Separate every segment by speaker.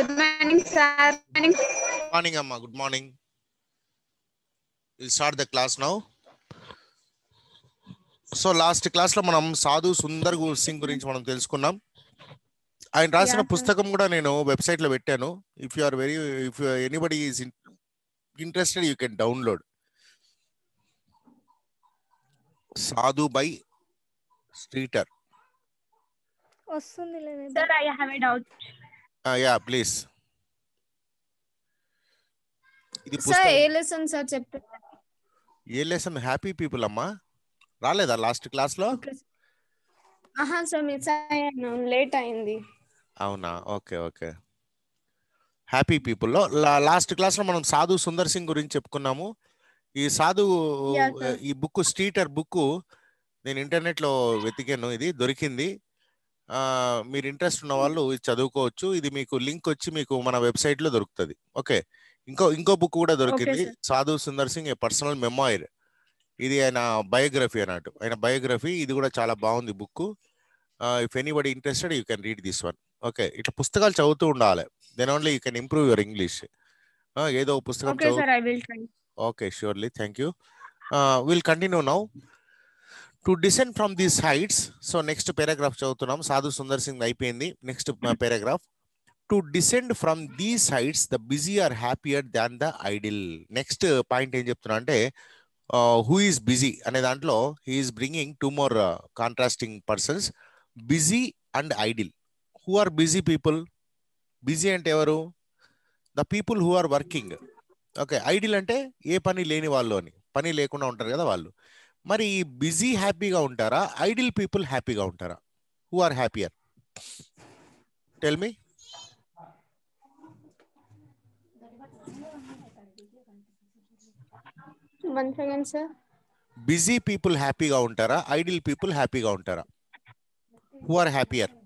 Speaker 1: Good morning sir morning అమ్మా good morning will start the class now so last class లో మనం సాధు సుందర్ సింగ్ గురించి మనం తెలుసుకున్నాం ఆయన రాసిన పుస్తకం కూడా నేను వెబ్సైట్ లో పెట్టాను if you are very if anybody is interested you can download Sadhu by Streeter వస్తుంది sir I have a doubt yeah ah, please ఇది సార్ ఏ లెసన్ సార్ చెప్తారు ఏ లెసన్ హ్యాపీ పీపుల్ అమ్మా రాలేదా లాస్ట్ క్లాస్ లో మిస్ అయ్యాను లేట్ అయింది అవునా ఓకే ఓకే హ్యాపీ పీపుల్లో లాస్ట్ క్లాస్ లో మనం సాధు సుందర్ సింగ్ గురించి చెప్పుకున్నాము ఈ సాధు ఈ బుక్ స్టీటర్ బుక్ నేను ఇంటర్నెట్ లో వెతికాను ఇది దొరికింది మీరు ఇంట్రెస్ట్ ఉన్న వాళ్ళు ఇది చదువుకోవచ్చు ఇది మీకు లింక్ వచ్చి మీకు మన వెబ్సైట్ లో దొరుకుతుంది ఓకే ఇంకో ఇంకో బుక్ కూడా దొరికింది Sadhu Sundar Singh a personal memoir ఇది ఆయన బయోగ్రఫీ అన్నట్టు ఆయన బయోగ్రఫీ ఇది కూడా చాలా బాగుంది book if anybody interested you can read this one okay ఇట్లా పుస్తకాలు చదువుతూ ఉండాలి then only you can improve your English ఏదో పుస్తకం okay surely thank you will continue now to descend from these heights so next paragraph చదువుతున్నాం సాధు సుందర్ సింగ్ అయిపోయింది next paragraph to descend from these heights the busy are happier than the idle next point ఏం చెప్తున్నా అంటే who is busy అనే దాంట్లో he is bringing two more contrasting persons busy and idle who are busy people busy అంటే ఎవరు the people who are working okay idle అంటే ఏ పని లేని వాళ్ళు అని పని లేకుండా ఉంటారు కదా వాళ్ళు मरी busy happy idle people happy who are happier tell me busy people happy idle people happy who are happier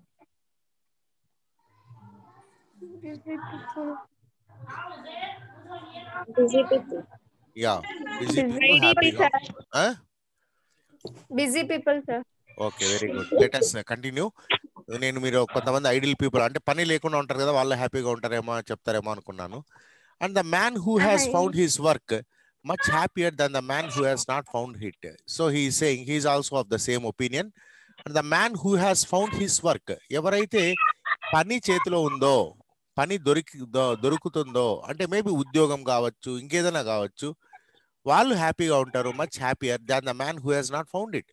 Speaker 1: busy people yeah busy people happy busy people sir okay very good let us continue నేను మీరు కొంతమంది ideal people అంటే పని లేకుండా ఉంటారు కదా వాళ్ళు హ్యాపీగా ఉంటారేమో చెప్తారేమో అనుకున్నాను and the man who has found his work much happier than the man who has not found it so he saying he is also of the same opinion and the man who has found his work ఎవరైతే పని చేతిలో ఉందో పని దొరికి దొరుకుతుందో అంటే maybe ఉద్యోగం కావచ్చు ఇంకేదైనా కావచ్చు వాళ్ళు హ్యాపీగా ఉంటారు much happier than the man who has not found it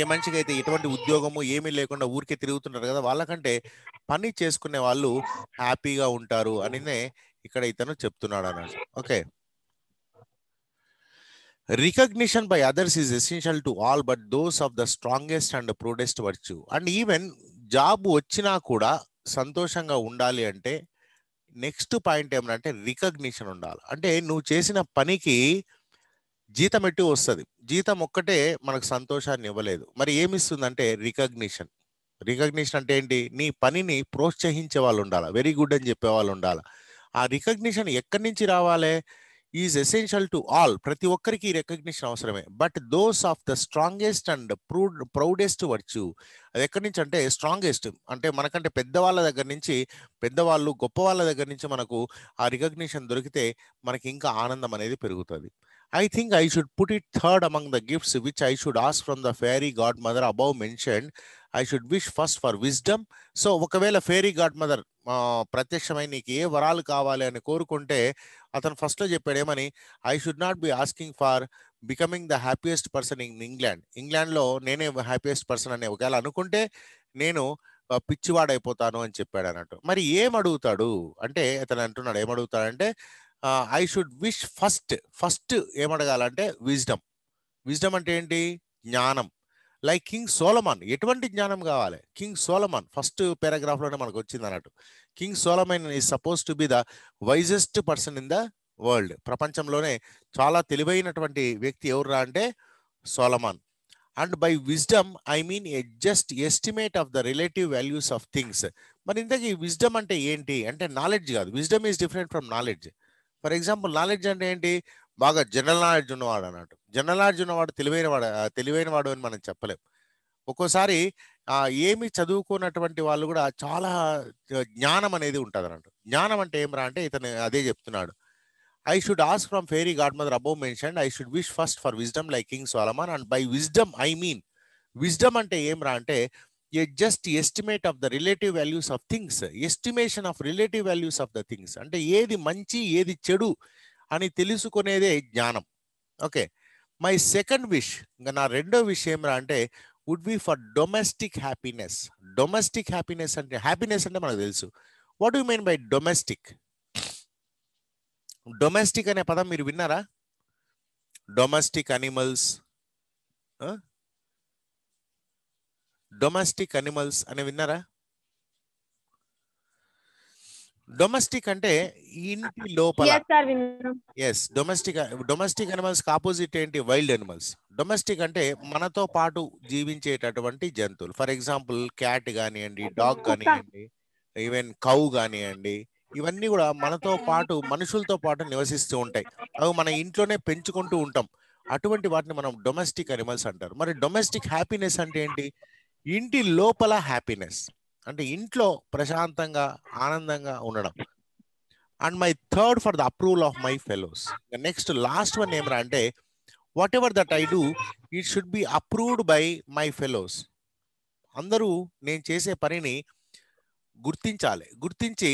Speaker 1: ఏ మనిషికి అయితే ఎటువంటి ఉద్యోగము ఏమీ లేకుండా ఊరికే తిరుగుతుంటారు కదా వాళ్ళకంటే పని చేసుకునే వాళ్ళు హ్యాపీగా ఉంటారు అనినే ఇక్కడ ఇతను చెప్తున్నాడు అన్నాడు okay recognition by others is essential to all but those of the strongest and prudest virtue and even job వచ్చినా కూడా సంతోషంగా ఉండాలి అంటే నెక్స్ట్ పాయింట్ ఏమంటే రికగ్నిషన్ ఉండాలి అంటే నువ్వు చేసిన పనికి జీతం ఎట్టి వస్తుంది జీతం ఒక్కటే మనకు సంతోషాన్ని ఇవ్వలేదు మరి ఏమిస్తుందంటే రికగ్నిషన్ రికగ్నిషన్ అంటే ఏంటి నీ పనిని ప్రోత్సహించే వాళ్ళు ఉండాలి వెరీ గుడ్ అని చెప్పే వాళ్ళు ఉండాలి ఆ రికగ్నిషన్ ఎక్కడి నుంచి రావాలి ఈజ్ ఎసెన్షియల్ టు ఆల్ ప్రతి ఒక్కరికి రికగ్నిషన్ అవసరమే but those of the strongest and prude proudest virtue అది ఎక్కడి నుంచి అంటే స్ట్రాంగెస్ట్ అంటే మనకంటే పెద్దవాళ్ళ దగ్గర నుంచి పెద్దవాళ్ళు గొప్ప వాళ్ళ దగ్గర నుంచి మనకు ఆ రికగ్నిషన్ దొరికితే మనకి ఇంకా ఆనందం అనేది పెరుగుతుంది I think I should put it third among the gifts which I should ask from the fairy godmother above mention I should wish first for wisdom so ఒకవేళ ఫేరీ గాడ్ మదర్ ప్రత్యక్షమై నీకు ఏ వరాలు కావాలి అని కోరుకుంటే అతను ఫస్ట్లో చెప్పాడేమని I should not be asking for becoming the happiest person in England ఇంగ్లాండ్లో నేనే హ్యాపీయెస్ట్ పర్సన్ అని ఒకవేళ అనుకుంటే నేను పిచ్చివాడైపోతాను అని చెప్పాడు అన్నట్టు మరి ఏమడుగుతాడు అంటే అతను అంటున్నాడు ఏమడుగుతాడంటే I should wish first first ఏమడగాలంటే విజ్డమ్ విజ్డమ్ అంటే ఏంటి జ్ఞానం లైక్ కింగ్ సోలమాన్ ఎటువంటి జ్ఞానం కావాలి కింగ్ సోలమాన్ ఫస్ట్ పారాగ్రాఫ్లోనే మనకు వచ్చింది అన్నట్టు king Solomon is suppose to be the wisest person in the world ప్రపంచంలోనే చాలా తెలివైనటువంటి వ్యక్తి ఎవరురా అంటే Solomon and by wisdom I mean a just estimate of the relative values of things మరి ఇంతకీ విజ్డమ్ అంటే ఏంటి అంటే నాలెడ్జ్ కాదు wisdom is different from knowledge for example knowledge అంటే ఏంటి బాగా జనరల్ నాలెడ్జ్ ఉన్నవాడు అన్నట్టు జనరల్ నాలెడ్జ్ ఉన్నవాడు తెలివైన వాడు తెలివైన వాడు అని మనం చెప్పలేం ఒక్కోసారి ఏమి చదువుకున్నటువంటి వాళ్ళు కూడా చాలా జ్ఞానం అనేది ఉంటుంది అన్నట్టు జ్ఞానం అంటే ఏమరా అంటే ఇతను అదే చెప్తున్నాడు I should ask from fairy godmother above mention I should wish first for wisdom like king Solomon and by wisdom I mean wisdom అంటే రా అంటే a just estimate of the relative values of things estimation of relative values of the things అంటే ఏది మంచి ఏది చెడు అని తెలుసుకునేదే జ్ఞానం ఓకే మై సెకండ్ విష్ ఇంకా నా రెండో విష్ ఏమిరా అంటే would be for domestic happiness domestic happiness అంటే హ్యాపీనెస్ అంటే మనకు తెలుసు what you mean by domestic domestic అనే పదం మీరు విన్నారా డొమెస్టిక్ అనిమల్స్ డొమెస్టిక్ అనిమల్స్ అని విన్నారా డొమెస్టిక్ అంటే ఇంటి లోపల yes domestic domestic animals opposite ఏంటి వైల్డ్ అనిమల్స్ డొమెస్టిక్ అంటే మనతో పాటు జీవించేటటువంటి జంతువులు ఫర్ ఎగ్జాంపుల్ క్యాట్ కానివ్వండి డాగ్ కానివ్వండి ఈవెన్ కౌ కానివ్వండి ఇవన్నీ కూడా మనతో పాటు మనుషులతో పాటు నివసిస్తూ ఉంటాయి అవి మన ఇంట్లోనే పెంచుకుంటూ ఉంటాం అటువంటి వాటిని మనం డొమెస్టిక్ అనిమల్స్ అంటారు మరి డొమెస్టిక్ హ్యాపీనెస్ అంటే ఏంటి ఇంటి లోపల హ్యాపీనెస్ అంటే ఇంట్లో ప్రశాంతంగా ఆనందంగా ఉండడం and my third for the approval of my fellows next last one ఏమరా అంటే whatever that I do it should be approved by my fellows అందరూ నేను చేసే పనిని గుర్తించాలి గుర్తించి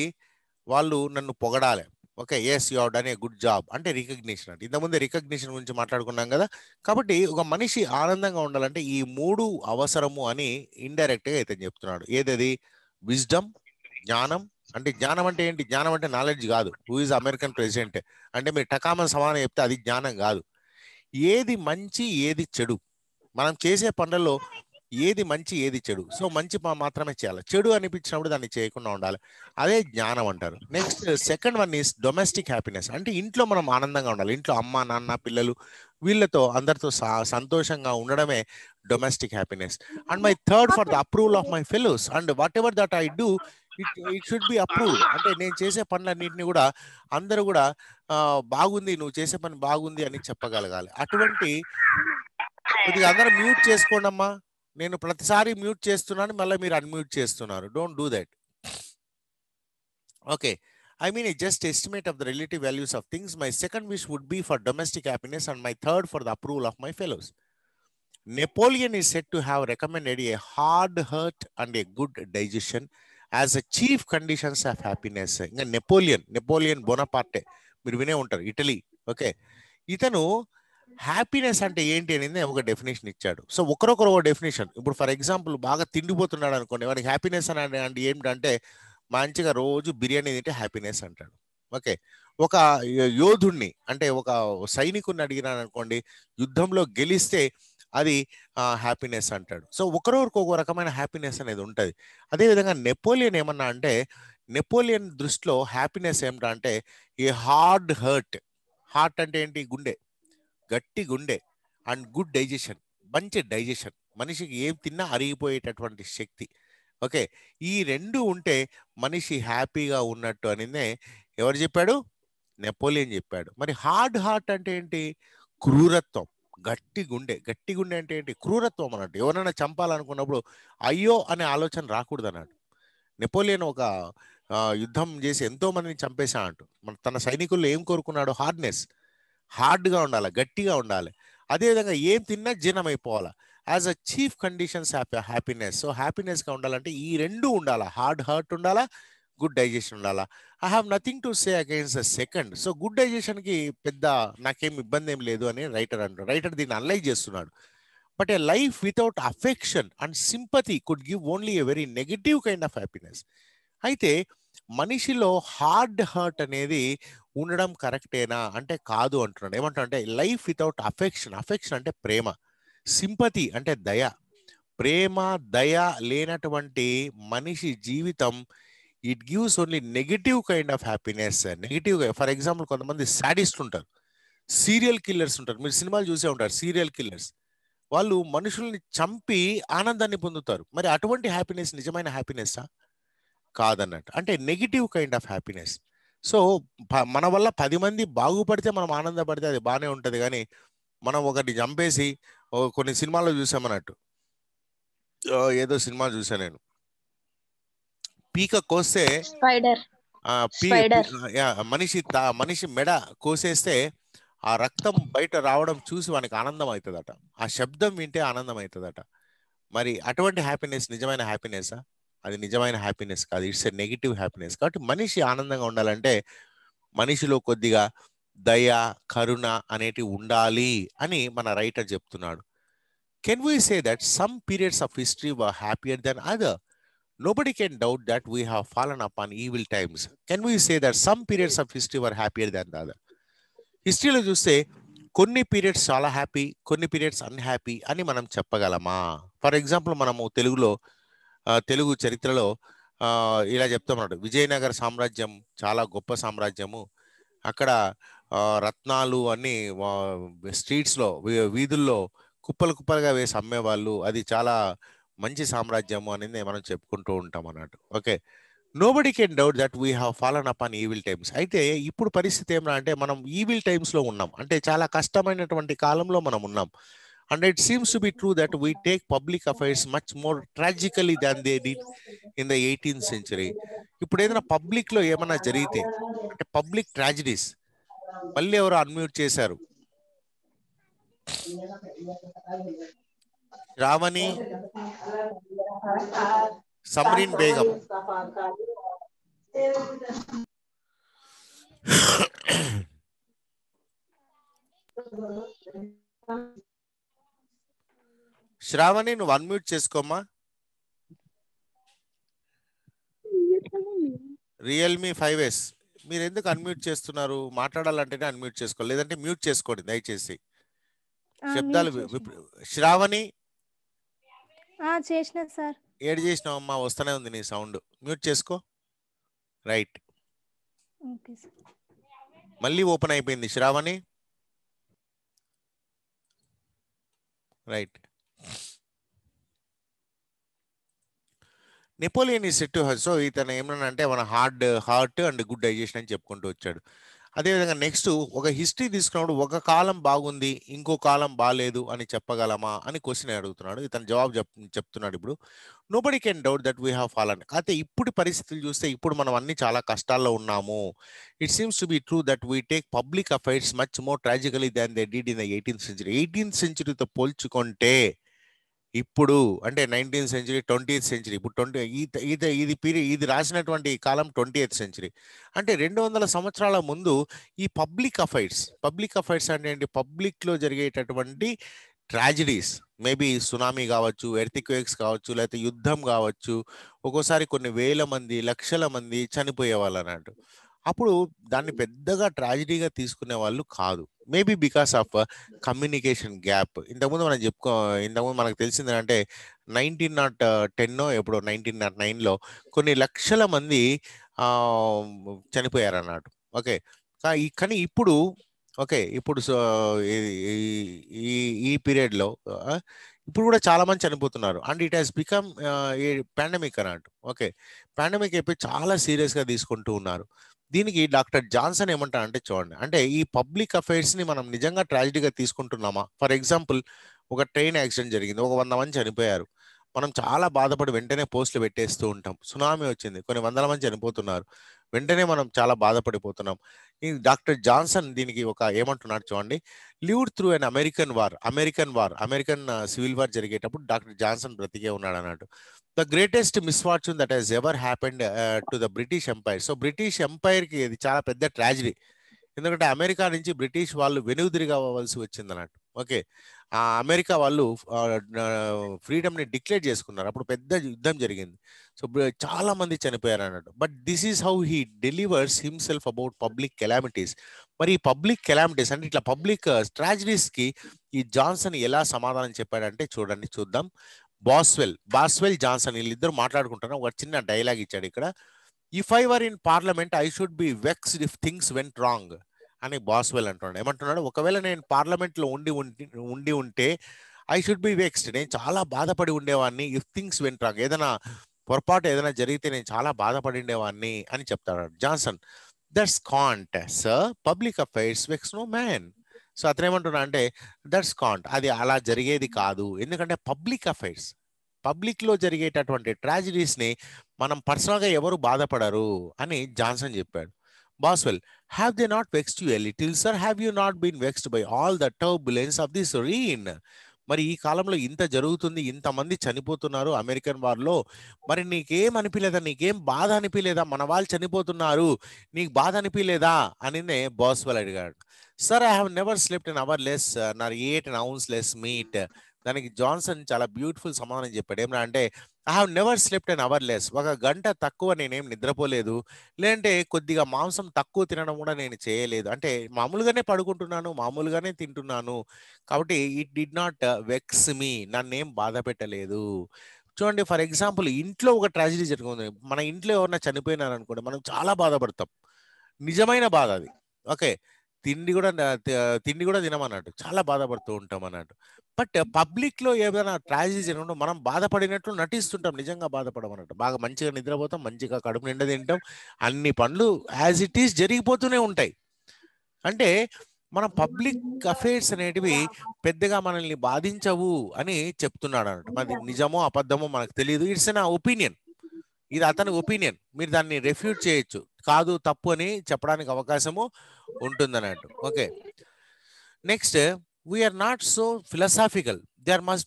Speaker 1: వాళ్ళు నన్ను పొగడాలి okay yes you done a good job అంటే రికగ్నిషన్ అంటే ఇంతకుముందు రికగ్నిషన్ గురించి మాట్లాడుకున్నాం కదా కాబట్టి ఒక మనిషి ఆనందంగా ఉండాలంటే ఈ మూడు అవసరము అని ఇండైరెక్ట్గా అయితే చెప్తున్నాడు ఏదది విజ్డమ్ జ్ఞానం అంటే జ్ఞానం అంటే ఏంటి జ్ఞానం అంటే నాలెడ్జ్ కాదు హూ ఇస్ అమెరికన్ ప్రెసిడెంట్ అంటే మీరు టకామన్ సమానం చెప్తే అది జ్ఞానం కాదు ఏది మంచి ఏది చెడు మనం చేసే పనులలో ఏది మంచి ఏది చెడు సో మంచి మాత్రమే చేయాలి చెడు అనిపించినప్పుడు దాన్ని చేయకుండా ఉండాలి అదే జ్ఞానం అంటారు next second one is domestic happiness అంటే ఇంట్లో మనం ఆనందంగా ఉండాలి ఇంట్లో అమ్మ నాన్న పిల్లలు వీళ్ళతో అందరితో సంతోషంగా ఉండడమే domestic happiness and my third for the approval of my fellows and whatever that I do it it should be approve అంటే నేను చేసే పనులన్నింటినీ కూడా అందరూ కూడా బాగుంది నువ్వు చేసే పని బాగుంది అని చెప్పగలగాలి అటువంటి కొద్దిగా అందరూ మ్యూట్ చేసుకోండమ్మా నేను ప్రతిసారి మ్యూట్ చేస్తున్నాను మళ్ళీ మీరు అన్మ్యూట్ చేస్తున్నారు don't do that okay I mean it just estimate of the relative values of things my second wish would be for domestic happiness and my third for the approval of my fellows Napoleon is said to have recommended a hard heart and a good digestion as a chief conditions of happiness ఇంకా Napoleon Napoleon Bonaparte మీరు వినే ఉంటారు Italy okay ఇతను happiness అంటే ఏంటి అనేది ఒక definition ఇచ్చాడు సో ఒకరొకరు ఒక డెఫినేషన్ ఇప్పుడు ఫర్ ఎగ్జాంపుల్ బాగా తిండిపోతున్నాడు అనుకోండి వాడికి హ్యాపీనెస్ అని అంటే ఏంటంటే మంచిగా రోజు బిర్యానీ తింటే హ్యాపీనెస్ అంటాడు ఓకే ఒక యోధుణ్ణి అంటే ఒక సైనికుని అడిగినాను అనుకోండి యుద్ధంలో గెలిస్తే అది హ్యాపీనెస్ అంటాడు సో ఒకరొకరికి ఒక రకమైన హ్యాపీనెస్ అనేది ఉంటుంది అదేవిధంగా నెపోలియన్ ఏమన్నా అంటే నెపోలియన్ దృష్టిలో హ్యాపీనెస్ ఏమిటంటే ఈ హార్డ్ హర్ట్ హార్ట్ అంటే ఏంటి గుండె గట్టి గుండె అండ్ గుడ్ డైజెషన్ మంచి డైజెషన్ మనిషికి ఏం తిన్నా అరిగిపోయేటటువంటి శక్తి ఓకే ఈ రెండు ఉంటే మనిషి హ్యాపీగా ఉన్నట్టు అనినే ఎవరు చెప్పాడు నెపోలియన్ చెప్పాడు మరి హార్డ్ హార్ట్ అంటే ఏంటి క్రూరత్వం గట్టి గుండె గట్టి గుండె అంటే ఏంటి క్రూరత్వం అన్నట్టు ఎవరైనా చంపాలనుకున్నప్పుడు అయ్యో అనే ఆలోచన రాకూడదు అన్నాడు నెపోలియన్ ఒక యుద్ధం చేసి ఎంతో మందిని చంపేశా అంటూ మన తన సైనికుల్లో ఏం కోరుకున్నాడు హార్డ్నెస్ హార్డ్గా ఉండాలి గట్టిగా ఉండాలి అదేవిధంగా ఏం తిన్నా జీర్ణం అయిపోవాలి as a chief conditions happy happiness so హ్యాపీనెస్గా ఉండాలంటే ఈ రెండు ఉండాలి హార్డ్ హార్ట్ ఉండాలా గుడ్ డైజెషన్ ఉండాలా I have nothing to say against second so good డైజెషన్కి పెద్ద నాకేం ఇబ్బంది ఏం లేదు అని రైటర్ అంటాడు రైటర్ దీన్ని అనలైజ్ చేస్తున్నాడు but a life without affection and sympathy could give only a very negative kind of happiness అయితే మనిషిలో హార్డ్ హర్ట్ అనేది ఉండడం కరెక్టేనా అంటే కాదు అంటున్నాడు ఏమంటాడు అంటే లైఫ్ వితౌట్ అఫెక్షన్ అఫెక్షన్ అంటే ప్రేమ సింపతి అంటే దయ ప్రేమ దయ లేనటువంటి మనిషి జీవితం it gives only negative kind of happiness negative for example కొంతమంది సాడిస్ట్ ఉంటారు సీరియల్ కిల్లర్స్ ఉంటారు మీరు సినిమాలు చూసే ఉంటారు సీరియల్ కిల్లర్స్ వాళ్ళు మనుషుల్ని చంపి ఆనందాన్ని పొందుతారు మరి అటువంటి హ్యాపీనెస్ నిజమైన హ్యాపీనెస్సా కాదన్నట్టు అంటే negative kind of happiness so మన వల్ల పది మంది బాగుపడితే మనం ఆనందపడితే అది బాగానే ఉంటుంది కానీ మనం ఒకటి చంపేసి కొన్ని సినిమాల్లో చూసామన్నట్టు ఏదో సినిమా చూసా నేను పీక కోస్తే మనిషి మనిషి మెడ కోసేస్తే ఆ రక్తం బయట రావడం చూసి వానికి ఆనందం అవుతుందట ఆ శబ్దం వింటే ఆనందం అవుతుందట మరి అటువంటి హ్యాపీనెస్ నిజమైన హ్యాపీనెస్ అది నిజమైన హ్యాపీనెస్ కాదు ఇట్స్ ఎ నెగిటివ్ హ్యాపీనెస్ కాబట్టి మనిషి ఆనందంగా ఉండాలంటే మనిషిలో కొద్దిగా దయ కరుణ అనేటివి ఉండాలి అని మన రైటర్ చెప్తున్నాడు can we say that some periods of history were happier than other nobody can doubt that we have fallen upon evil times can we say that some periods of history were happier than other? హిస్టరీలో చూస్తే కొన్ని periods చాలా happy కొన్ని periods unhappy అని మనం చెప్పగలమా for example మనము తెలుగులో తెలుగు చరిత్రలో ఇలా చెప్తున్నాడు విజయనగర సామ్రాజ్యం చాలా గొప్ప సామ్రాజ్యము అక్కడ రత్నాలు అన్ని స్ట్రీట్స్లో వీధుల్లో కుప్పలు కుప్పలుగా వేసి అమ్మేవాళ్ళు అది చాలా మంచి సామ్రాజ్యము అనేది మనం చెప్పుకుంటూ ఉంటాం అన్నట్టు okay nobody can doubt that we have fallen upon evil times అయితే ఇప్పుడు పరిస్థితి ఏమన్నా అంటే మనం ఈవిల్ టైమ్స్లో ఉన్నాం అంటే చాలా కష్టమైనటువంటి కాలంలో మనం ఉన్నాం And it seems to be true that we take public affairs much more tragically than they did in the 18th century. ఇప్పుడు ఏదైనా పబ్లిక్లో ఏమైనా జరిగితే అంటే పబ్లిక్ ట్రాజిడీస్ మళ్ళీ ఎవరు అన్మ్యూట్ చేశారు రావణి సమ్రీన్ బేగం శ్రావణి నువ్వు అన్మ్యూట్ చేసుకోమా రియల్మీ ఫైవ్ ఎస్ మీరు ఎందుకు అన్మ్యూట్ చేస్తున్నారు మాట్లాడాలంటేనే అన్మ్యూట్ చేసుకోవాలి లేదంటే మ్యూట్ చేసుకోండి దయచేసి శబ్దాలు శ్రావణి సార్ ఏడు చేసినావమ్మా అమ్మా వస్తూనే ఉంది నీ సౌండ్ మ్యూట్ చేసుకో రైట్ మళ్ళీ ఓపెన్ అయిపోయింది Sravani right Napoleon is said so ఇతను అంటే మన hard heart and good digestion అని చెప్పుకుంటూ వచ్చాడు అదేవిధంగా నెక్స్ట్ ఒక హిస్టరీ తీసుకున్నప్పుడు ఒక కాలం బాగుంది ఇంకో కాలం బాగాలేదు అని చెప్పగలమా అని క్వశ్చన్ అడుగుతున్నాడు ఇతను జవాబు చెప్ చెప్తున్నాడు ఇప్పుడు nobody can doubt that we have fallen అయితే ఇప్పుడు పరిస్థితులు చూస్తే ఇప్పుడు మనం అన్ని చాలా కష్టాల్లో ఉన్నాము it seems to be true that we take public affairs much more tragically than they did in the eighteenth century eighteenth సెంచురీతో పోల్చుకుంటే ఇప్పుడు అంటే నైన్టీన్త్ సెంచరీ ట్వంటీ సెంచరీ ఇప్పుడు ట్వంటీ ఇది ఇది పీరియడ్ ఇది రాసినటువంటి కాలం ట్వంటీ ఎయిత్ సెంచరీ అంటే రెండు వందల సంవత్సరాల ముందు ఈ పబ్లిక్ అఫైర్స్ పబ్లిక్ అఫైర్స్ అంటే ఏంటి పబ్లిక్లో జరిగేటటువంటి ట్రాజిడీస్ మేబీ సునామీ కావచ్చు ఎర్తిక్వేక్స్ కావచ్చు లేకపోతే యుద్ధం కావచ్చు ఒక్కోసారి కొన్ని వేల మంది లక్షల మంది చనిపోయే వాళ్ళు అన్నట్టు అప్పుడు దాన్ని పెద్దగా ట్రాజిడీగా తీసుకునే వాళ్ళు కాదు maybe because of communication gap ఇంతకుముందు మనం చెప్పుకో ఇంతకుముందు మనకు తెలిసింది అంటే నైన్టీన్ నాట్ టెన్నో uh, ఎప్పుడో నైన్టీన్ నాట్ నైన్లో కొన్ని లక్షల మంది చనిపోయారు అన్నట్టు ఓకే కానీ ఇప్పుడు ఓకే ఇప్పుడు ఈ ఈ పీరియడ్లో ఇప్పుడు కూడా చాలా మంది చనిపోతున్నారు and it has become pandemic అన్నట్టు ఓకే పాండమిక్ అయిపోయి చాలా సీరియస్గా తీసుకుంటూ ఉన్నారు దీనికి డాక్టర్ జాన్సన్ అంటే చూడండి అంటే ఈ పబ్లిక్ ని మనం నిజంగా ట్రాజిడీగా తీసుకుంటున్నామా ఫర్ ఎగ్జాంపుల్ ఒక ట్రైన్ యాక్సిడెంట్ జరిగింది ఒక వంద మంది చనిపోయారు మనం చాలా బాధపడి వెంటనే పోస్టులు పెట్టేస్తూ ఉంటాం సునామీ వచ్చింది కొన్ని వందల మంది చనిపోతున్నారు వెంటనే మనం చాలా బాధపడిపోతున్నాం ఈ డాక్టర్ జాన్సన్ దీనికి ఒక ఏమంటున్నాడు చూడండి lived through an American war American war American civil war జరిగేటప్పుడు డాక్టర్ జాన్సన్ బ్రతికే ఉన్నాడు అన్నట్టు the greatest misfortune that has ever happened to the British Empire so British ఎంపైర్కి ఇది చాలా పెద్ద ట్రాజడీ ఎందుకంటే అమెరికా నుంచి బ్రిటిష్ వాళ్ళు వెనుదిరిగా అవ్వాల్సి వచ్చింది అన్నట్టు ఓకే ఆ అమెరికా వాళ్ళు ఫ్రీడమ్ని డిక్లేర్ చేసుకున్నారు అప్పుడు పెద్ద యుద్ధం జరిగింది సో చాలా మంది చనిపోయారు అన్నట్టు but this is how he delivers himself about public calamities మరి ఈ పబ్లిక్ కెలామిటీస్ అంటే ఇట్లా పబ్లిక్ స్ట్రాటజీస్కి uh, ఈ జాన్సన్ ఎలా సమాధానం చెప్పాడంటే చూడండి చూద్దాం బాస్వెల్ బాస్వెల్ జాన్సన్ వీళ్ళిద్దరు మాట్లాడుకుంటున్నా ఒక చిన్న డైలాగ్ ఇచ్చాడు ఇక్కడ if I were in parliament I should be vexed if things went wrong అని బాస్వెల్ అంటున్నాడు ఏమంటున్నాడు ఒకవేళ నేను పార్లమెంట్లో ఉండి ఉండి ఉంటే ఐ షుడ్ బి వెక్స్డ్ నేను చాలా బాధపడి ఉండేవాడిని ఇఫ్ థింగ్స్ వెంట్ రాంగ్ ఏదైనా పొరపాటు ఏదైనా జరిగితే నేను చాలా బాధపడి ఉండేవాడిని అని చెప్తాడు Johnson that's cant sir public affairs vex no man so అతను ఏమంటున్నా అంటే దట్స్ కాంట్ అది అలా జరిగేది కాదు ఎందుకంటే పబ్లిక్ అఫైర్స్ పబ్లిక్లో జరిగేటటువంటి ట్రాజిడీస్ని మనం పర్సనల్గా ఎవరు బాధపడరు అని జాన్సన్ చెప్పాడు Boswell have they not vexed you L little sir have you not been vexed by all the turbulence of this reign మరి ఈ కాలంలో ఇంత జరుగుతుంది ఇంతమంది చనిపోతున్నారు అమెరికన్ వారిలో మరి నీకేం అనిపించలేదా నీకేం బాధ అనిపించలేదా మన వాళ్ళు చనిపోతున్నారు నీకు బాధ అనిపించలేదా అని బాస్వెల్ అడిగాడు sir I have never slept in hour less nor eat and ounce less meat దానికి జాన్సన్ చాలా బ్యూటిఫుల్ సమాధానం చెప్పాడు ఏమన్నా అంటే I have never slept an hour less ఒక గంట తక్కువ నేనేం నిద్రపోలేదు లేదంటే కొద్దిగా మాంసం తక్కువ తినడం కూడా నేను చేయలేదు అంటే మామూలుగానే పడుకుంటున్నాను మామూలుగానే తింటున్నాను కాబట్టి it did not vex me నన్నేం బాధ పెట్టలేదు చూడండి ఫర్ ఎగ్జాంపుల్ ఇంట్లో ఒక ట్రాజడీ జరుగుతుంది మన ఇంట్లో ఎవరైనా చనిపోయినారనుకోండి మనం చాలా బాధపడతాం నిజమైన బాధ అది ఓకే తిండి కూడా తిండి కూడా తినమన్నట్టు చాలా బాధపడుతూ ఉంటాం అన్నట్టు బట్ పబ్లిక్ లో ఏదైనా ట్రాజడీ జరగడం మనం బాధపడినట్లు నటిస్తుంటాం నిజంగా బాధపడమన్నట్టు బాగా మంచిగా నిద్రపోతాం మంచిగా కడుపు నిండా తింటాం అన్ని పనులు యాజ్ ఇట్ ఈస్ జరిగిపోతూనే ఉంటాయి అంటే మన పబ్లిక్ అఫైర్స్ అనేటివి పెద్దగా మనల్ని బాధించవు అని చెప్తున్నాడు అన్నట్టు మరి నిజమో అబద్ధమో మనకు తెలియదు ఇట్స్ నా ఒపీనియన్ ఇది అతని ఒపీనియన్ మీరు దాన్ని రెఫ్యూట్ చేయొచ్చు కాదు తప్పు అని చెప్పడానికి అవకాశము ఉంటుంది అన్నట్టు okay next we're not so philosophical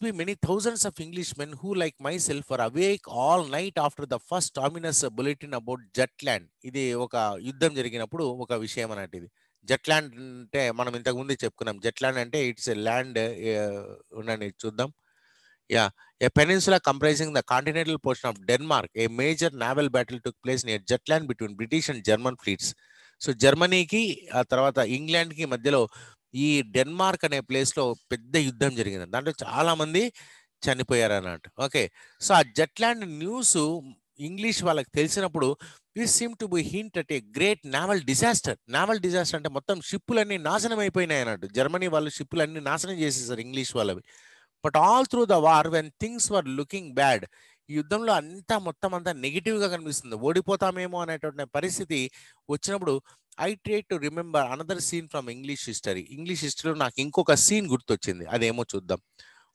Speaker 1: be many thousands of English men who like myself are awake all night after the first ominous bulletin about Jutland ఇది ఒక యుద్ధం జరిగినప్పుడు ఒక విషయం అన్నట్టు ఇది జట్లాండ్ అంటే మనం ఇంతకుముందే చెప్పుకున్నాం జట్లాండ్ అంటే ఇట్స్ ఎ ల్యాండ్ ఉండండి చూద్దాం yeah a peninsula comprising the continental portion of Denmark a major naval battle took place near Jutland between British and German fleets so జర్మనీకి ఆ తర్వాత ఇంగ్లాండ్కి మధ్యలో ఈ డెన్మార్క్ అనే ప్లేస్లో పెద్ద యుద్ధం జరిగింది దాంట్లో చాలామంది చనిపోయారు అన్నట్టు ఓకే సో ఆ జట్లాండ్ న్యూస్ ఇంగ్లీష్ వాళ్ళకి తెలిసినప్పుడు this seem to be hint at a great naval disaster naval disaster అంటే మొత్తం షిప్పులన్నీ నాశనం అయిపోయినాయి అన్నట్టు జర్మనీ వాళ్ళు షిప్పులన్నీ నాశనం చేసేసారు ఇంగ్లీష్ వాళ్ళవి but all through the war when things were looking bad ఈ యుద్ధంలో అంతా మొత్తం అంతా గా కనిపిస్తుంది ఓడిపోతామేమో అనేటువంటి పరిస్థితి వచ్చినప్పుడు I try to remember another scene from English history English హిస్టరీలో నాకు ఇంకొక సీన్ గుర్తొచ్చింది అదేమో చూద్దాం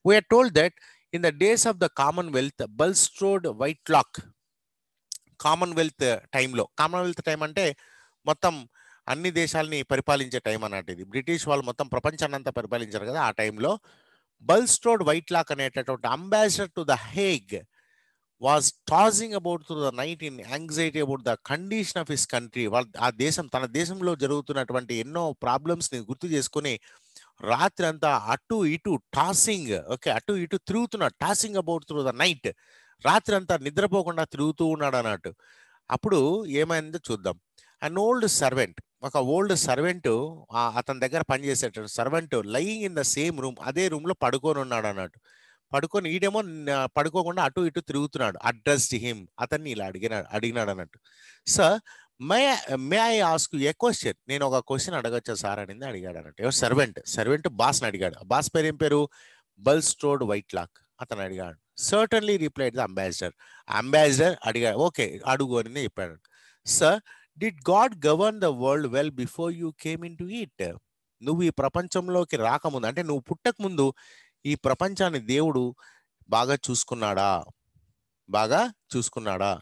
Speaker 1: we're told that in the days of the Commonwealth Bulstrode Whitelocke Commonwealth టైంలో కామన్వెల్త్ టైం అంటే మొత్తం అన్ని దేశాలని పరిపాలించే టైం అన్నట్టు ఇది బ్రిటిష్ వాళ్ళు మొత్తం ప్రపంచాన్ని అంతా పరిపాలించారు కదా ఆ టైంలో బల్స్ట్రోడ్ వైట్లాక్ అనేటటువంటి ambassador to the Hague was tossing about through the night in anxiety about the condition of his country వాళ్ళ ఆ దేశం తన దేశంలో జరుగుతున్నటువంటి ఎన్నో ప్రాబ్లమ్స్ని గుర్తు చేసుకుని రాత్రి అంతా అటు ఇటు టాసింగ్ ఓకే అటు ఇటు తిరుగుతున్న tossing about through the night రాత్రి అంతా నిద్రపోకుండా తిరుగుతూ ఉన్నాడు అన్నట్టు అప్పుడు ఏమైందో చూద్దాం అన్ ఓల్డ్ సర్వెంట్ ఒక ఓల్డ్ సర్వెంట్ అతని దగ్గర పనిచేసేటట్టు servant lying in the same room అదే రూమ్లో పడుకొని ఉన్నాడు అన్నట్టు పడుకొని ఈడేమో పడుకోకుండా అటు ఇటు తిరుగుతున్నాడు అడ్రస్ హిమ్ అతన్ని ఇలా అడిగినాడు అడిగినాడు అన్నట్టు sir may may I ask a question నేను ఒక క్వశ్చన్ అడగచ్చా సార్ అనేది అడిగాడు అన్నట్టు ఎవరు సర్వెంట్ సర్వెంట్ బాస్ని అడిగాడు బాస్ పేరు ఏం పేరు బల్ స్టోర్డ్ వైట్ లాక్ అతను అడిగాడు certainly replied the ambassador ambassador అడిగాడు ఓకే అడుగు అని చెప్పాడు sir did God govern the world well before you came into it నువ్వు ఈ ప్రపంచంలోకి రాకముందు అంటే నువ్వు పుట్టక ముందు ఈ ప్రపంచాన్ని దేవుడు బాగా చూసుకున్నాడా బాగా చూసుకున్నాడా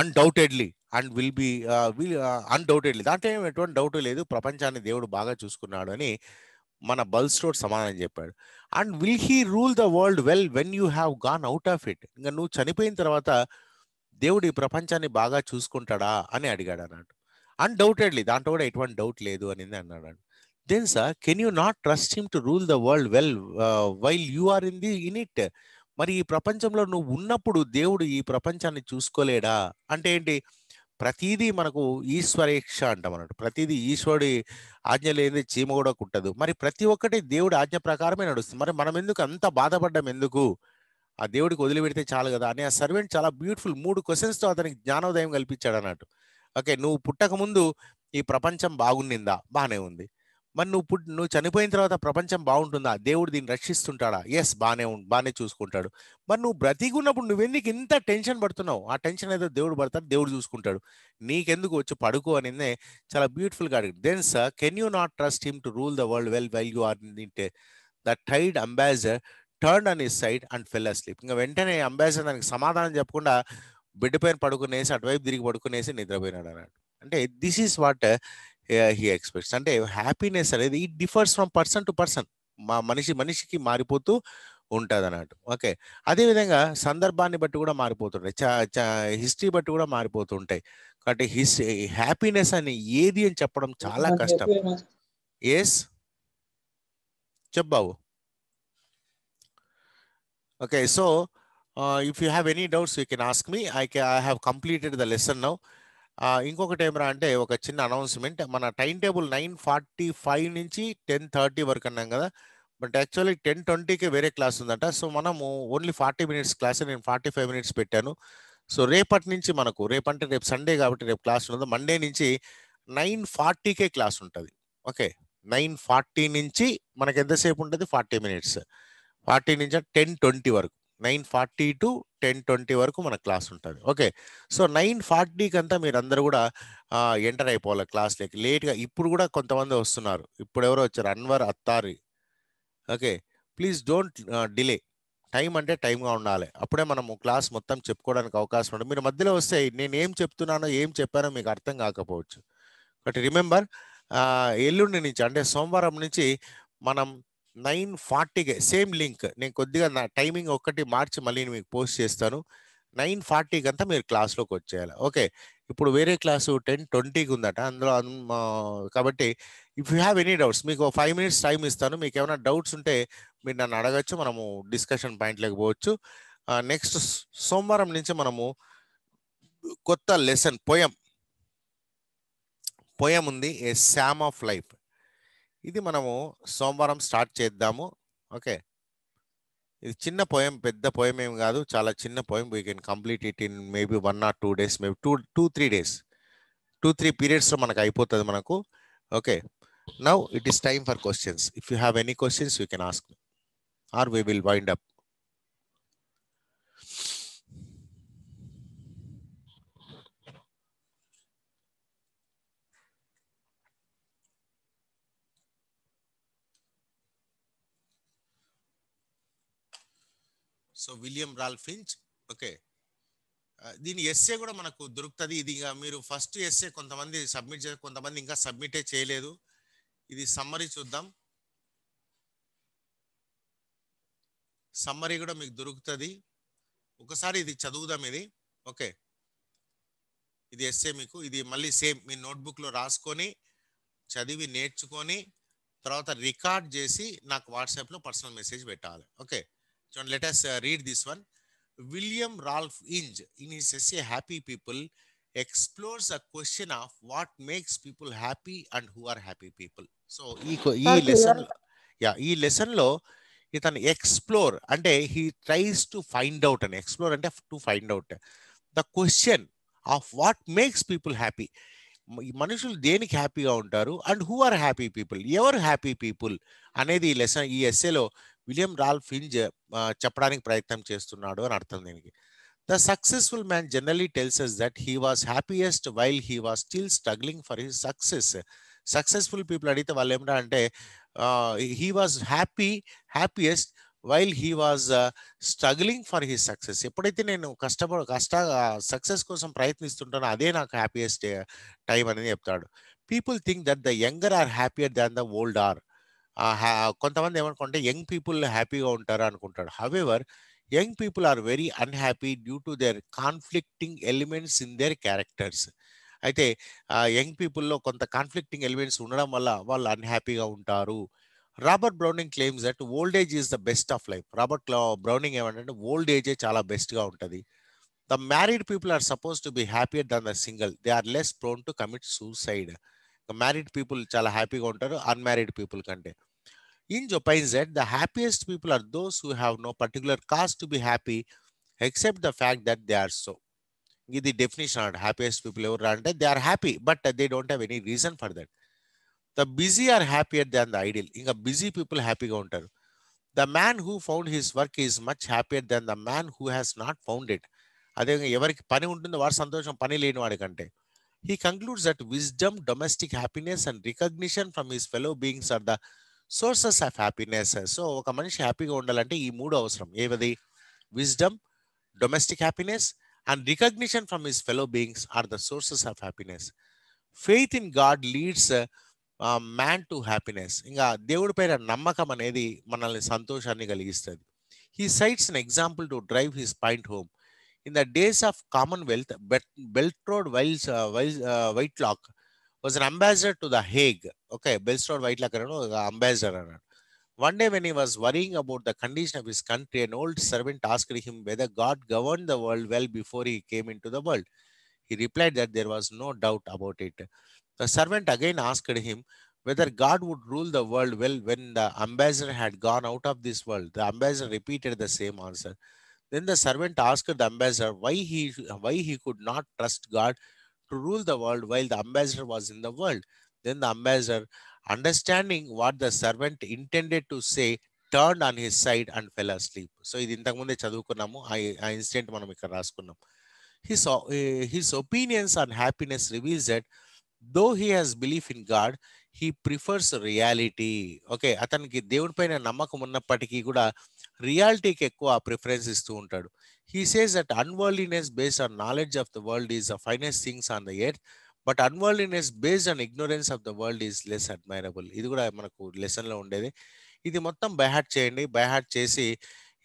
Speaker 1: undoubtedly and will be will undoubtedly దాంట్లో ఎటువంటి డౌట్ లేదు ప్రపంచాన్ని దేవుడు బాగా చూసుకున్నాడు అని మన బల్స్టోర్ సమాధానం చెప్పాడు and will he rule the world well when you have gone out of it ఇంకా నువ్వు చనిపోయిన తర్వాత దేవుడు ఈ ప్రపంచాన్ని బాగా చూసుకుంటాడా అని అడిగాడు అన్నాడు అన్డౌటెడ్లీ దాంట్లో కూడా ఎటువంటి డౌట్ లేదు అనేది అన్నాడు then sir can you not trust him to rule the world well while you are in the in it మరి ఈ ప్రపంచంలో నువ్వు ఉన్నప్పుడు దేవుడు ఈ ప్రపంచాన్ని చూసుకోలేడా అంటే ఏంటి ప్రతిదీ మనకు ఈశ్వరేక్ష అంటాం అన్నట్టు ప్రతిదీ ఈశ్వరుడి ఆజ్ఞ లేని చీమ కూడా కుట్టదు మరి ప్రతి ఒక్కటి దేవుడి ఆజ్ఞ ప్రకారమే నడుస్తుంది మరి మనం ఎందుకు అంత బాధపడ్డం ఎందుకు ఆ దేవుడికి వదిలిపెడితే చాలు కదా అని ఆ సర్వెంట్ చాలా బ్యూటిఫుల్ మూడు క్వశ్చన్స్తో అతనికి జ్ఞానోదయం కల్పించాడు అన్నట్టు ఓకే నువ్వు పుట్టకముందు ఈ ప్రపంచం బాగుండిందా బాగానే ఉంది మరి నువ్వు పుట్టి నువ్వు చనిపోయిన తర్వాత ప్రపంచం బాగుంటుందా దేవుడు దీన్ని రక్షిస్తుంటాడా ఎస్ బాగానే బాగానే చూసుకుంటాడు మరి నువ్వు బ్రతికున్నప్పుడు నువ్వెందుకు ఇంత టెన్షన్ పడుతున్నావు ఆ టెన్షన్ ఏదో దేవుడు పడతాడు దేవుడు చూసుకుంటాడు నీకెందుకు వచ్చి పడుకో అనేది చాలా బ్యూటిఫుల్గా అడిగి then sir can you not trust him to rule the world well well you are the tide ambassador turn అని సైడ్ అండ్ ఫెల్ అస్లీప్ ఇంకా వెంటనే అంబాసిడర్ దానికి సమాధానం చెప్పకుండా బిడ్డ పైన పడుకునేసి అటువైపు తిరిగి పడుకునేసి నిద్రపోయినాడు అన్నాడు అంటే this is what he expects అంటే హ్యాపీనెస్ అనేది it differs from person to person మా మనిషి మనిషికి మారిపోతూ ఉంటుంది అన్నట్టు ఓకే అదేవిధంగా సందర్భాన్ని బట్టి కూడా మారిపోతుంటాయి హిస్టరీ బట్టి కూడా మారిపోతుంటాయి కాబట్టి హిస్టరీ హ్యాపీనెస్ uh, అని ఏది అని చెప్పడం చాలా కష్టం ఎస్ చెప్పావు Okay, so uh, if you have any doubts, you can ask me. I, can, I have completed the lesson now. Uh, ఇంకొకటి ఏమరా అంటే ఒక చిన్న అనౌన్స్మెంట్ మన time table nine forty five నుంచి టెన్ థర్టీ వరకు అన్నాం కదా బట్ యాక్చువల్లీ టెన్ ట్వంటీకి వేరే క్లాస్ ఉందట సో మనము ఓన్లీ ఫార్టీ మినిట్స్ క్లాస్ నేను ఫార్టీ ఫైవ్ మినిట్స్ పెట్టాను సో రేపటి నుంచి మనకు రేపంటే రేపు సండే కాబట్టి రేపు క్లాస్ ఉండదు మండే నుంచి నైన్ ఫార్టీకే క్లాస్ ఉంటుంది ఓకే నైన్ ఫార్టీ నుంచి మనకు ఎంతసేపు ఉంటుంది ఫార్టీ మినిట్స్ ఫార్టీ నుంచి టెన్ ట్వంటీ వరకు nine forty to ten twenty వరకు మన క్లాస్ ఉంటుంది ఓకే సో నైన్ ఫార్టీకి అంతా మీరు అందరు కూడా ఎంటర్ అయిపోవాలి క్లాస్లోకి లేట్గా ఇప్పుడు కూడా కొంతమంది వస్తున్నారు ఇప్పుడు ఎవరో వచ్చారు Anwar Attari okay please don't delay time అంటే టైంగా ఉండాలి అప్పుడే మనము క్లాస్ మొత్తం చెప్పుకోవడానికి అవకాశం ఉంటుంది మీరు మధ్యలో వస్తే నేను ఏం చెప్తున్నానో ఏం చెప్పానో మీకు అర్థం కాకపోవచ్చు బట్ రిమెంబర్ ఎల్లుండి నుంచి అంటే సోమవారం నుంచి మనం నైన్ ఫార్టీకి సేమ్ లింక్ నేను కొద్దిగా నా టైమింగ్ ఒక్కటి మార్చి మళ్ళీ మీకు పోస్ట్ చేస్తాను నైన్ ఫార్టీకి అంతా మీరు క్లాస్లోకి వచ్చేయాలి ఓకే ఇప్పుడు వేరే క్లాసు టెన్ ట్వంటీకి ఉందట అందులో కాబట్టి if you have any doubts మీకు ఫైవ్ మినిట్స్ టైం ఇస్తాను మీకు ఏమైనా డౌట్స్ ఉంటే మీరు నన్ను అడగచ్చు మనము డిస్కషన్ పాయింట్లోకి పోవచ్చు నెక్స్ట్ సోమవారం నుంచి మనము కొత్త లెసన్ పోయం పోయం ఉంది ఏ శామ్ ఆఫ్ లైఫ్ ఇది మనము సోమవారం స్టార్ట్ చేద్దాము ఓకే ఇది చిన్న పోయం పెద్ద పోయం ఏం కాదు చాలా చిన్న poem we can complete it in maybe one or two days maybe two two three days two three పీరియడ్స్లో మనకు అయిపోతుంది మనకు okay now it is time for questions if you have any questions you can ask or we will wind up so William Ralph Finch okay దీని essay కూడా మనకు దొరుకుతుంది ఇది మీరు ఫస్ట్ ఎస్ఏ కొంతమంది సబ్మిట్ చే కొంతమంది ఇంకా సబ్మిటే చేయలేదు ఇది సమ్మరీ చూద్దాం సమ్మరీ కూడా మీకు దొరుకుతుంది ఒకసారి ఇది చదువుదాం ఇది ఓకే ఇది ఎస్ఏ మీకు ఇది మళ్ళీ సేమ్ మీ నోట్బుక్లో రాసుకొని చదివి నేర్చుకొని తర్వాత రికార్డ్ చేసి నాకు వాట్సాప్లో పర్సనల్ మెసేజ్ పెట్టాలి okay So let us uh, read this one. William Ralph Inge, in his essay Happy People, explores a question of what makes people happy and who are happy people. So ఈ ఈ lesson yeah ఈ లెసన్లో ఇతను explore అంటే he tries to find out అని explore అంటే to find out the question of what makes people happy మనుషులు దేనికి హ్యాపీగా ఉంటారు and who are happy people ఎవరు హ్యాపీ పీపుల్ అనేది ఈ లెసన్ ఈ ఎస్ఏలో విలియం రాల్ ఫింజ్ చెప్పడానికి ప్రయత్నం చేస్తున్నాడు అని అర్థం దీనికి the successful man generally says that he was happiest while he was still struggling for his success successful people అడిగితే వాళ్ళు ఏమిటా అంటే he was happy happiest while he was struggling for he success ఎప్పుడైతే నేను కష్టపడ కష్ట సక్సెస్ కోసం ప్రయత్నిస్తుంటానో అదే నాకు హ్యాపీయెస్ట్ టైం అనేది చెప్తాడు people think that the younger are happier than the older కొంతమంది ఏమనుకుంటే యంగ్ పీపుల్ హ్యాపీగా ఉంటారు అనుకుంటాడు however young people are very unhappy due to their conflicting elements in their characters అయితే యంగ్ పీపుల్లో కొంత కాన్ఫ్లిక్టింగ్ ఎలిమెంట్స్ ఉండడం వల్ల వాళ్ళు అన్హ్యాపీగా ఉంటారు Robert Browning claims that old age is the best of life Robert Browning ఏమంటే ఓల్డ్ ఏజే చాలా బెస్ట్గా ఉంటుంది the married people are suppose to be happier than the single they are less prone to commit suicide married people చాలా హ్యాపీగా ఉంటారు unmarried people కంటే In Japan Z, the happiest people are those who have no particular cause to be happy except the fact that they are so. ఇది definition అంట happiest people ఎవరు అంటే they are happy but they don't have any reason for that the busy are happier than the ideal ఇంకా busy people హ్యాపీగా ఉంటారు the man who found his work is much happier than the man who has not found it అదేవిధంగా ఎవరికి పని ఉంటుందో వాడు సంతోషం పని లేని వాడి కంటే he concludes that wisdom domestic happiness and recognition from his fellow beings are the sources of happiness so ఒక మనిషి హ్యాపీగా ఉండాలంటే ఈ మూడు అవసరం ఏవది wisdom domestic happiness and recognition from his fellow beings are the sources of happiness faith in God leads man to happiness ఇంకా దేవుడి పైన నమ్మకం అనేది మనల్ని సంతోషాన్ని కలిగిస్తుంది he cites an example to drive his point home in the days of Commonwealth Bulstrode whiles while Whitelocke was an ambassador to the Hague. Okay, Belstone Whitelakarano, the ambassador. One day when he was worrying about the condition of his country, an old servant asked him whether God governed the world well before he came into the world. He replied that there was no doubt about it. The servant again asked him whether God would rule the world well when the ambassador had gone out of this world. The ambassador repeated the same answer. Then the servant asked the ambassador why he why he could not trust God to rule the world while the ambassador was in the world. Then the ambassador, understanding what the servant intended to say, turn on his side and fell sleep so ఇది ఇంతకుముందే చదువుకున్నాము ఆ incident మనం ఇక్కడ రాసుకున్నాం his his opinions on happiness reveals that though he has belief in God he prefers reality okay అతనికి దేవుడిపైన నమ్మకం ఉన్నప్పటికీ కూడా రియాలిటీకి ఎక్కువ ప్రిఫరెన్స్ ఇస్తూ ఉంటాడు He says that unworldliness based on knowledge of the world is the finest things on the earth, but unworldliness based on ignorance of the world is less admirable ఇది కూడా మనకు లెసన్లో ఉండేది ఇది మొత్తం బైహాట్ చేయండి బైహాట్ చేసి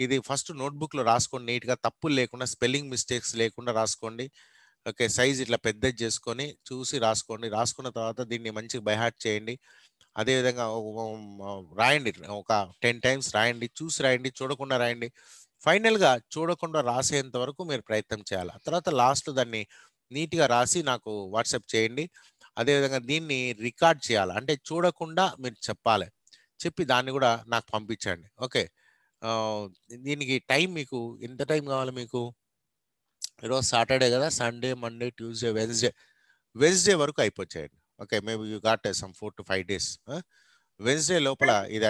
Speaker 1: ఇది ఫస్ట్ నోట్బుక్లో రాసుకోండి నీట్గా తప్పులు లేకుండా స్పెల్లింగ్ మిస్టేక్స్ లేకుండా రాసుకోండి ఓకే సైజ్ ఇట్లా పెద్దది చేసుకొని చూసి రాసుకోండి రాసుకున్న తర్వాత దీన్ని మంచిగా బైహాట్ చేయండి అదేవిధంగా రాయండి ఒక టెన్ టైమ్స్ రాయండి చూసి రాయండి చూడకుండా రాయండి ఫైనల్గా చూడకుండా రాసేంత వరకు మీరు ప్రయత్నం చేయాలి తర్వాత లాస్ట్ దాన్ని నీట్గా రాసి నాకు వాట్సాప్ చేయండి అదేవిధంగా దీన్ని రికార్డ్ చేయాలి అంటే చూడకుండా మీరు చెప్పాలి చెప్పి దాన్ని కూడా నాకు పంపించండి ఓకే దీనికి టైం మీకు ఎంత టైం కావాలి మీకు ఈరోజు సాటర్డే కదా Sunday Monday Tuesday Wednesday Wednesday వరకు అయిపోయాయండి okay maybe you got some four to five days Wednesday లోపల ఇది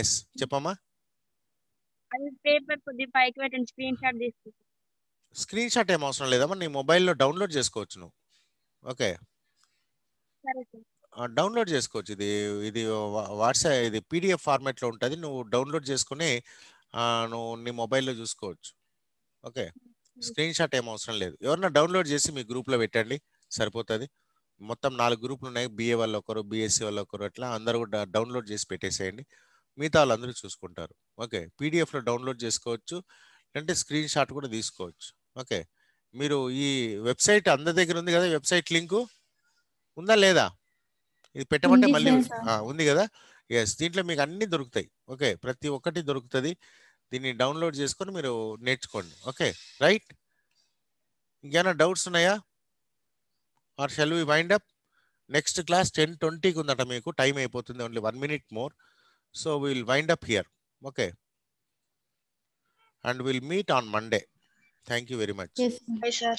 Speaker 1: ఎస్ చెప్పమ్మా అది పేపర్ కొద్ది పైకి పెట్టండి స్క్రీన్ షాట్ తీసుకుంటాను స్క్రీన్ షాట్ ఏం అవసరం లేదమ్మా నీ మొబైల్లో డౌన్లోడ్ చేసుకోవచ్చు నువ్వు ఓకే డౌన్లోడ్ చేసుకోవచ్చు ఇది ఇది వాట్సాప్ ఇది పీడిఎఫ్ ఫార్మాట్లో ఉంటుంది నువ్వు డౌన్లోడ్ చేసుకుని నువ్వు నీ మొబైల్లో చూసుకోవచ్చు ఓకే స్క్రీన్ షాట్ ఏం అవసరం లేదు ఎవరన్నా డౌన్లోడ్ చేసి మీ గ్రూప్లో పెట్టండి సరిపోతుంది మొత్తం నాలుగు గ్రూపులు ఉన్నాయి బిఏ వాళ్ళు ఒకరు బీఎస్సీ వాళ్ళు ఒకరు అట్లా అందరూ కూడా డౌన్లోడ్ చేసి పెట్టేసేయండి మిగతా వాళ్ళందరూ చూసుకుంటారు ఓకే పీడిఎఫ్లో డౌన్లోడ్ చేసుకోవచ్చు లేదంటే స్క్రీన్ షాట్ కూడా తీసుకోవచ్చు ఓకే మీరు ఈ వెబ్సైట్ అందరి దగ్గర ఉంది కదా వెబ్సైట్ లింకు ఉందా లేదా ఇది పెట్టమంటే మళ్ళీ ఉంది కదా ఎస్ దీంట్లో మీకు అన్ని దొరుకుతాయి ఓకే ప్రతి ఒక్కటి దొరుకుతుంది దీన్ని డౌన్లోడ్ చేసుకొని మీరు నేర్చుకోండి ఓకే రైట్ ఇంకేమైనా డౌట్స్ ఉన్నాయా or shall we wind up next class ten ట్వంటీకి ఉందట మీకు టైం అయిపోతుంది only one minute more So we'll wind up here. Okay. And we'll meet on Monday. Thank you very much. Yes, Bye, sir.